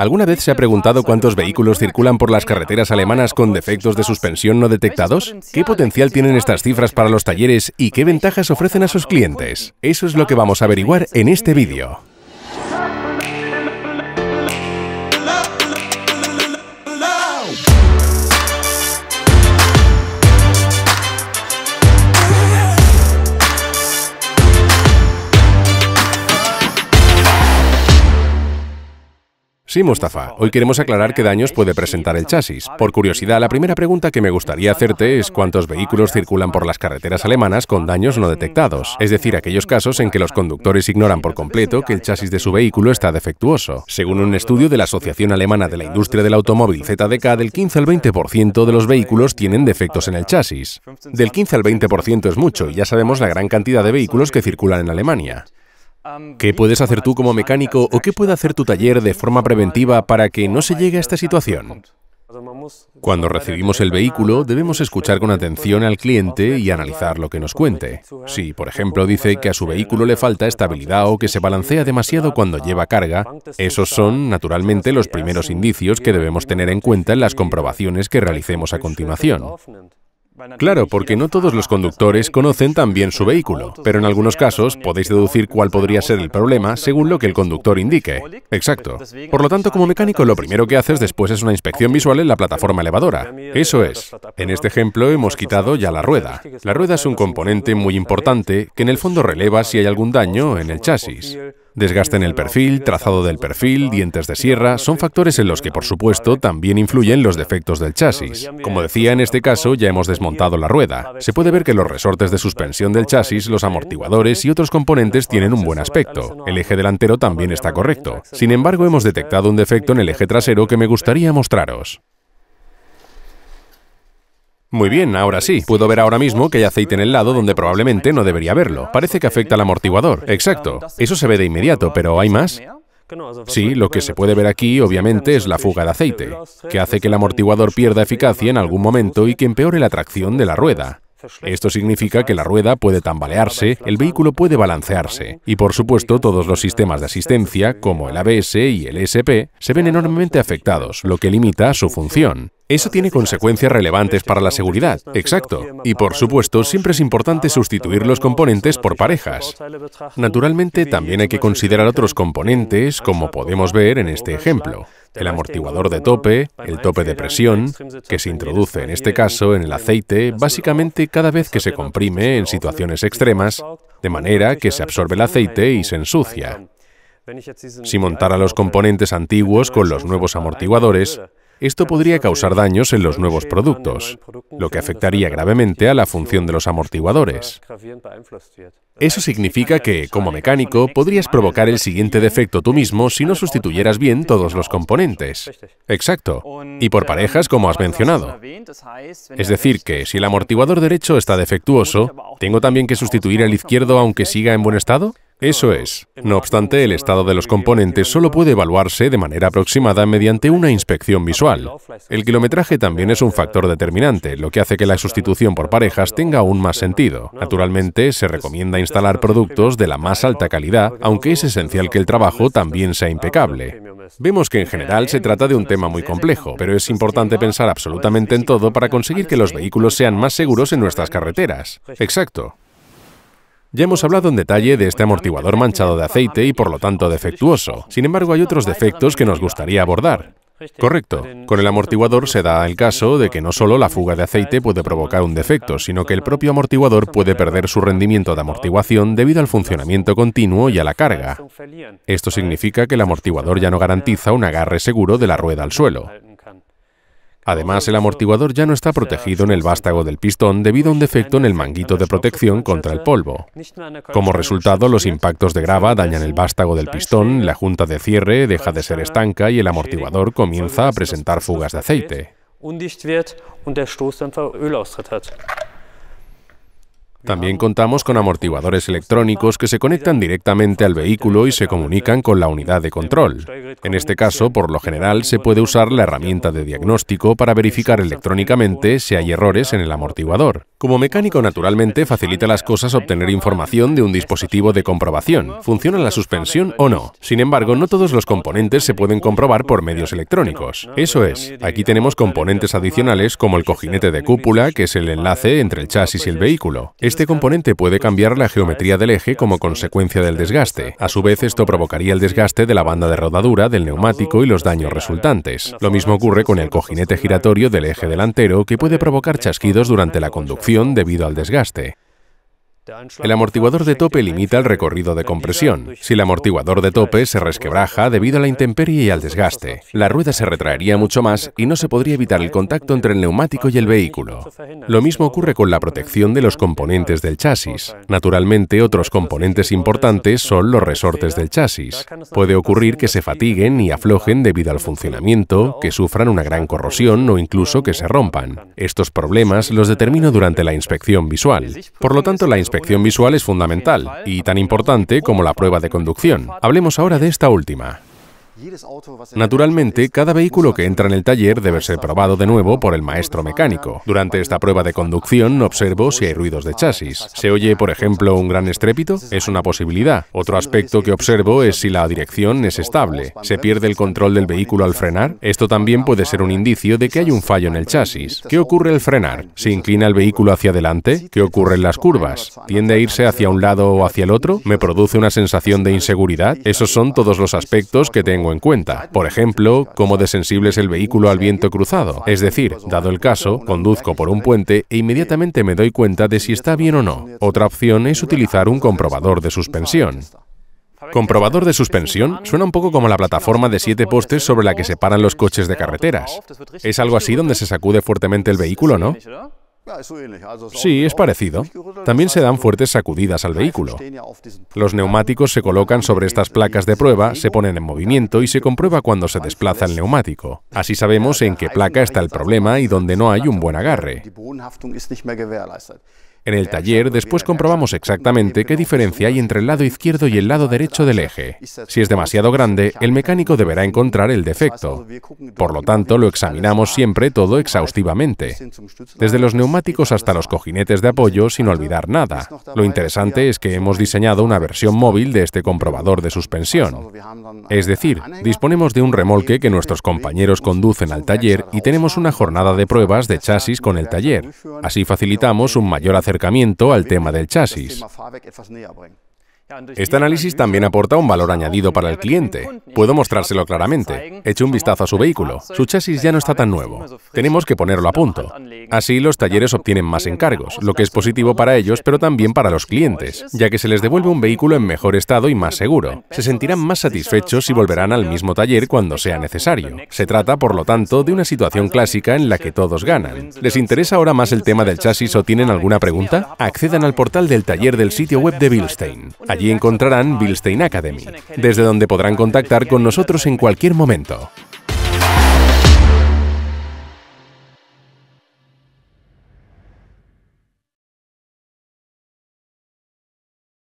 ¿Alguna vez se ha preguntado cuántos vehículos circulan por las carreteras alemanas con defectos de suspensión no detectados? ¿Qué potencial tienen estas cifras para los talleres y qué ventajas ofrecen a sus clientes? Eso es lo que vamos a averiguar en este vídeo. Sí, Mustafa, hoy queremos aclarar qué daños puede presentar el chasis. Por curiosidad, la primera pregunta que me gustaría hacerte es cuántos vehículos circulan por las carreteras alemanas con daños no detectados, es decir, aquellos casos en que los conductores ignoran por completo que el chasis de su vehículo está defectuoso. Según un estudio de la Asociación Alemana de la Industria del Automóvil ZDK, del 15 al 20% de los vehículos tienen defectos en el chasis. Del 15 al 20% es mucho y ya sabemos la gran cantidad de vehículos que circulan en Alemania. ¿Qué puedes hacer tú como mecánico o qué puede hacer tu taller de forma preventiva para que no se llegue a esta situación? Cuando recibimos el vehículo, debemos escuchar con atención al cliente y analizar lo que nos cuente. Si, por ejemplo, dice que a su vehículo le falta estabilidad o que se balancea demasiado cuando lleva carga, esos son, naturalmente, los primeros indicios que debemos tener en cuenta en las comprobaciones que realicemos a continuación. Claro, porque no todos los conductores conocen tan bien su vehículo, pero en algunos casos podéis deducir cuál podría ser el problema según lo que el conductor indique. Exacto. Por lo tanto, como mecánico, lo primero que haces después es una inspección visual en la plataforma elevadora. Eso es. En este ejemplo hemos quitado ya la rueda. La rueda es un componente muy importante que en el fondo releva si hay algún daño en el chasis. Desgaste en el perfil, trazado del perfil, dientes de sierra, son factores en los que, por supuesto, también influyen los defectos del chasis. Como decía, en este caso ya hemos desmontado la rueda. Se puede ver que los resortes de suspensión del chasis, los amortiguadores y otros componentes tienen un buen aspecto. El eje delantero también está correcto. Sin embargo, hemos detectado un defecto en el eje trasero que me gustaría mostraros. Muy bien, ahora sí. Puedo ver ahora mismo que hay aceite en el lado donde probablemente no debería verlo. Parece que afecta al amortiguador. Exacto. Eso se ve de inmediato, pero ¿hay más? Sí, lo que se puede ver aquí, obviamente, es la fuga de aceite, que hace que el amortiguador pierda eficacia en algún momento y que empeore la tracción de la rueda. Esto significa que la rueda puede tambalearse, el vehículo puede balancearse y, por supuesto, todos los sistemas de asistencia, como el ABS y el ESP, se ven enormemente afectados, lo que limita su función. Eso tiene consecuencias relevantes para la seguridad, exacto. Y por supuesto, siempre es importante sustituir los componentes por parejas. Naturalmente, también hay que considerar otros componentes, como podemos ver en este ejemplo el amortiguador de tope, el tope de presión, que se introduce en este caso en el aceite básicamente cada vez que se comprime en situaciones extremas, de manera que se absorbe el aceite y se ensucia. Si montara los componentes antiguos con los nuevos amortiguadores, esto podría causar daños en los nuevos productos, lo que afectaría gravemente a la función de los amortiguadores. Eso significa que, como mecánico, podrías provocar el siguiente defecto tú mismo si no sustituyeras bien todos los componentes. Exacto. Y por parejas, como has mencionado. Es decir, que si el amortiguador derecho está defectuoso, ¿tengo también que sustituir el izquierdo aunque siga en buen estado? Eso es. No obstante, el estado de los componentes solo puede evaluarse de manera aproximada mediante una inspección visual. El kilometraje también es un factor determinante, lo que hace que la sustitución por parejas tenga aún más sentido. Naturalmente, se recomienda instalar productos de la más alta calidad, aunque es esencial que el trabajo también sea impecable. Vemos que en general se trata de un tema muy complejo, pero es importante pensar absolutamente en todo para conseguir que los vehículos sean más seguros en nuestras carreteras. Exacto. Ya hemos hablado en detalle de este amortiguador manchado de aceite y por lo tanto defectuoso. Sin embargo, hay otros defectos que nos gustaría abordar. Correcto. Con el amortiguador se da el caso de que no solo la fuga de aceite puede provocar un defecto, sino que el propio amortiguador puede perder su rendimiento de amortiguación debido al funcionamiento continuo y a la carga. Esto significa que el amortiguador ya no garantiza un agarre seguro de la rueda al suelo. Además, el amortiguador ya no está protegido en el vástago del pistón debido a un defecto en el manguito de protección contra el polvo. Como resultado, los impactos de grava dañan el vástago del pistón, la junta de cierre deja de ser estanca y el amortiguador comienza a presentar fugas de aceite. También contamos con amortiguadores electrónicos que se conectan directamente al vehículo y se comunican con la unidad de control. En este caso, por lo general, se puede usar la herramienta de diagnóstico para verificar electrónicamente si hay errores en el amortiguador. Como mecánico, naturalmente, facilita las cosas obtener información de un dispositivo de comprobación. ¿Funciona la suspensión o no? Sin embargo, no todos los componentes se pueden comprobar por medios electrónicos. Eso es, aquí tenemos componentes adicionales como el cojinete de cúpula, que es el enlace entre el chasis y el vehículo. Este componente puede cambiar la geometría del eje como consecuencia del desgaste. A su vez, esto provocaría el desgaste de la banda de rodadura, del neumático y los daños resultantes. Lo mismo ocurre con el cojinete giratorio del eje delantero, que puede provocar chasquidos durante la conducción debido al desgaste. El amortiguador de tope limita el recorrido de compresión. Si el amortiguador de tope se resquebraja debido a la intemperie y al desgaste, la rueda se retraería mucho más y no se podría evitar el contacto entre el neumático y el vehículo. Lo mismo ocurre con la protección de los componentes del chasis. Naturalmente, otros componentes importantes son los resortes del chasis. Puede ocurrir que se fatiguen y aflojen debido al funcionamiento, que sufran una gran corrosión o incluso que se rompan. Estos problemas los determino durante la inspección visual. Por lo tanto, la inspección visual es fundamental y tan importante como la prueba de conducción. Hablemos ahora de esta última. Naturalmente, cada vehículo que entra en el taller debe ser probado de nuevo por el maestro mecánico. Durante esta prueba de conducción observo si hay ruidos de chasis. ¿Se oye, por ejemplo, un gran estrépito? Es una posibilidad. Otro aspecto que observo es si la dirección es estable. ¿Se pierde el control del vehículo al frenar? Esto también puede ser un indicio de que hay un fallo en el chasis. ¿Qué ocurre al frenar? ¿Se inclina el vehículo hacia adelante? ¿Qué ocurre en las curvas? ¿Tiende a irse hacia un lado o hacia el otro? ¿Me produce una sensación de inseguridad? Esos son todos los aspectos que tengo en cuenta. Por ejemplo, cómo de sensible es el vehículo al viento cruzado. Es decir, dado el caso, conduzco por un puente e inmediatamente me doy cuenta de si está bien o no. Otra opción es utilizar un comprobador de suspensión. Comprobador de suspensión suena un poco como la plataforma de siete postes sobre la que se paran los coches de carreteras. Es algo así donde se sacude fuertemente el vehículo, ¿no? Sí, es parecido. También se dan fuertes sacudidas al vehículo. Los neumáticos se colocan sobre estas placas de prueba, se ponen en movimiento y se comprueba cuando se desplaza el neumático. Así sabemos en qué placa está el problema y dónde no hay un buen agarre. En el taller después comprobamos exactamente qué um diferencia hay entre el lado izquierdo y el lado derecho del eje. Si es demasiado grande, el mecánico deberá encontrar el defecto. Por lo tanto, lo examinamos siempre todo exhaustivamente. Desde los neumáticos hasta los cojinetes de apoyo sin olvidar nada. Lo interesante es que hemos diseñado una versión móvil de este comprobador de suspensión. Es decir, disponemos de un remolque que nuestros compañeros conducen al taller y tenemos una jornada de pruebas de chasis con el taller. Así facilitamos un mayor acercamiento al tema del chasis. Este análisis también aporta un valor añadido para el cliente. Puedo mostrárselo claramente. Eche un vistazo a su vehículo. Su chasis ya no está tan nuevo. Tenemos que ponerlo a punto. Así los talleres obtienen más encargos, lo que es positivo para ellos, pero también para los clientes, ya que se les devuelve un vehículo en mejor estado y más seguro. Se sentirán más satisfechos y volverán al mismo taller cuando sea necesario. Se trata, por lo tanto, de una situación clásica en la que todos ganan. ¿Les interesa ahora más el tema del chasis o tienen alguna pregunta? Accedan al portal del taller del sitio web de Bilstein. Allí encontrarán Bilstein Academy, desde donde podrán contactar con nosotros en cualquier momento.